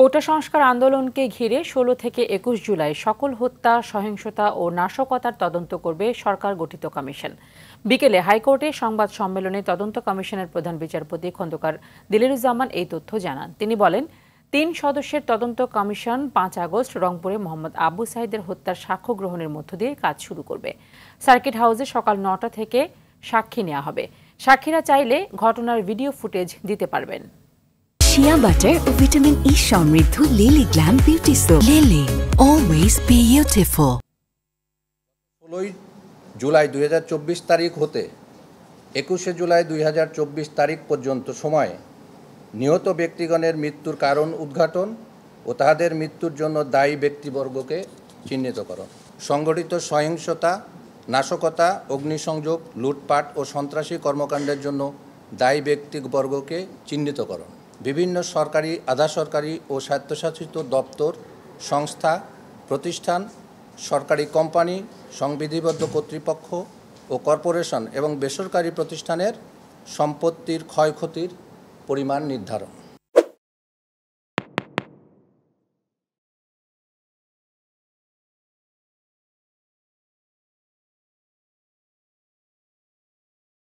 কোটা সংস্কার আন্দোলনকে ঘিরে ষোলো থেকে একুশ জুলাই সকল হত্যা সহিংসতা ও নাশকতার তদন্ত করবে সরকার গঠিত কমিশন বিকেলে হাইকোর্টে সংবাদ সম্মেলনে তদন্ত কমিশনের প্রধান বিচারপতি খন্দকার দিলিরুজ্জামান এই তথ্য জানান তিনি বলেন তিন সদস্যের তদন্ত কমিশন পাঁচ আগস্ট রংপুরে মোহাম্মদ আবু সাহিদের হত্যার সাক্ষ্য গ্রহণের মধ্য দিয়ে কাজ শুরু করবে সার্কিট হাউসে সকাল নটা থেকে সাক্ষী নেওয়া হবে সাক্ষীরা চাইলে ঘটনার ভিডিও ফুটেজ দিতে পারবেন শিয়া বাটার ও ভিটামিন ই সমৃদ্ধ Lily glam beauty soap Lily always beautiful ষোলোই জুলাই দুই তারিখ হতে একুশে জুলাই দুই তারিখ পর্যন্ত সময়ে নিহত ব্যক্তিগণের মৃত্যুর কারণ উদ্ঘাটন ও তাহাদের মৃত্যুর জন্য দায়ী ব্যক্তিবর্গকে চিহ্নিত চিহ্নিতকরণ সংগঠিত সহিংসতা নাশকতা অগ্নিসংযোগ লুটপাট ও সন্ত্রাসী কর্মকাণ্ডের জন্য দায়ী ব্যক্তিবর্গকে চিহ্নিত চিহ্নিতকরণ বিভিন্ন সরকারি আধা সরকারি ও স্বায়ত্তশাসিত দপ্তর সংস্থা প্রতিষ্ঠান সরকারি কোম্পানি সংবিধিবদ্ধ কর্তৃপক্ষ ও কর্পোরেশন এবং বেসরকারি প্রতিষ্ঠানের সম্পত্তির ক্ষয়ক্ষতির পরিমাণ নির্ধারণ